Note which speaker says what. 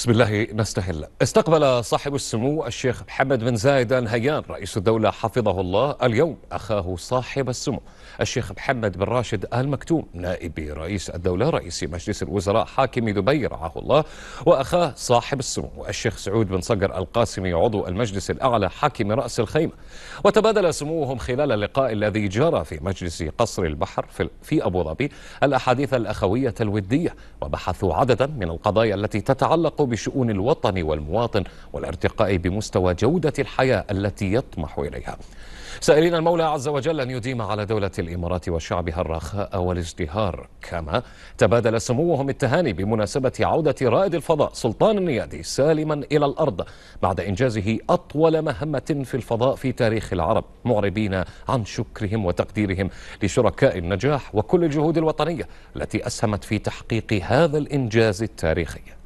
Speaker 1: بسم الله نستهل استقبل صاحب السمو الشيخ محمد بن زايد الهيان رئيس الدولة حفظه الله اليوم أخاه صاحب السمو الشيخ محمد بن راشد آل مكتوم نائب رئيس الدولة رئيس مجلس الوزراء حاكم دبي رعاه الله وأخاه صاحب السمو الشيخ سعود بن صقر القاسمي عضو المجلس الأعلى حاكم رأس الخيمة وتبادل سموهم خلال اللقاء الذي جرى في مجلس قصر البحر في أبو ظبي الأحاديث الأخوية الودية وبحثوا عددا من القضايا التي تتعلق بشؤون الوطن والمواطن والارتقاء بمستوى جودة الحياة التي يطمح إليها سائلين المولى عز وجل أن يديم على دولة الإمارات وشعبها الرخاء والازدهار كما تبادل سموهم التهاني بمناسبة عودة رائد الفضاء سلطان النيادي سالما إلى الأرض بعد إنجازه أطول مهمة في الفضاء في تاريخ العرب معربين عن شكرهم وتقديرهم لشركاء النجاح وكل الجهود الوطنية التي أسهمت في تحقيق هذا الإنجاز التاريخي